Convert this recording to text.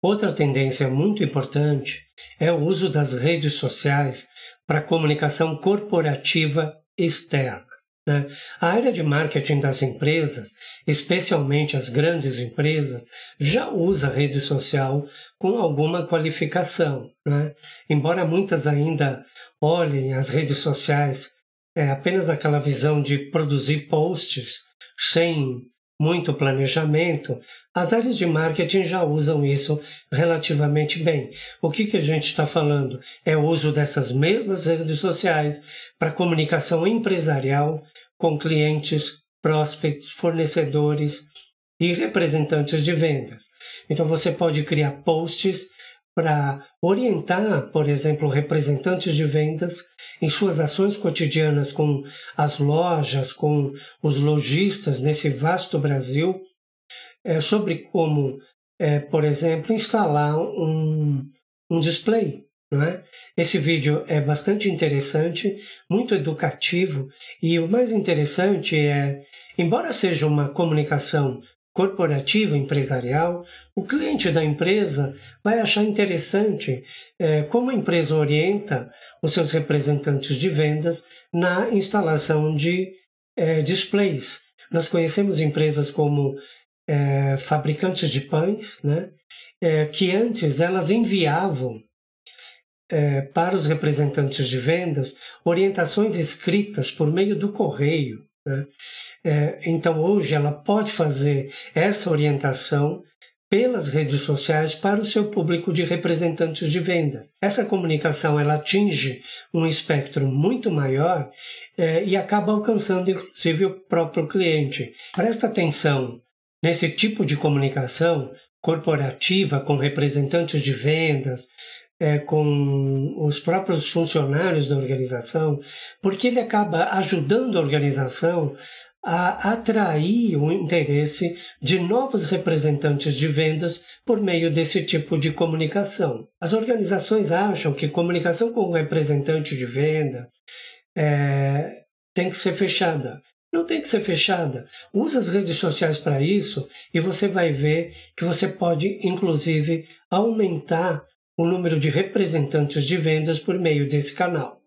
Outra tendência muito importante é o uso das redes sociais para comunicação corporativa externa. Né? A área de marketing das empresas, especialmente as grandes empresas, já usa a rede social com alguma qualificação. Né? Embora muitas ainda olhem as redes sociais é, apenas naquela visão de produzir posts sem muito planejamento, as áreas de marketing já usam isso relativamente bem. O que, que a gente está falando? É o uso dessas mesmas redes sociais para comunicação empresarial com clientes, prospects, fornecedores e representantes de vendas. Então você pode criar posts para orientar, por exemplo, representantes de vendas em suas ações cotidianas com as lojas, com os lojistas nesse vasto Brasil, é, sobre como, é, por exemplo, instalar um, um display. É? Esse vídeo é bastante interessante, muito educativo e o mais interessante é, embora seja uma comunicação corporativo, empresarial, o cliente da empresa vai achar interessante é, como a empresa orienta os seus representantes de vendas na instalação de é, displays. Nós conhecemos empresas como é, fabricantes de pães, né, é, que antes elas enviavam é, para os representantes de vendas orientações escritas por meio do correio né? É, então, hoje, ela pode fazer essa orientação pelas redes sociais para o seu público de representantes de vendas. Essa comunicação ela atinge um espectro muito maior é, e acaba alcançando inclusive o próprio cliente. Presta atenção nesse tipo de comunicação corporativa com representantes de vendas, é, com os próprios funcionários da organização, porque ele acaba ajudando a organização a atrair o interesse de novos representantes de vendas por meio desse tipo de comunicação. As organizações acham que comunicação com um representante de venda é, tem que ser fechada. Não tem que ser fechada. Usa as redes sociais para isso e você vai ver que você pode, inclusive, aumentar o número de representantes de vendas por meio desse canal.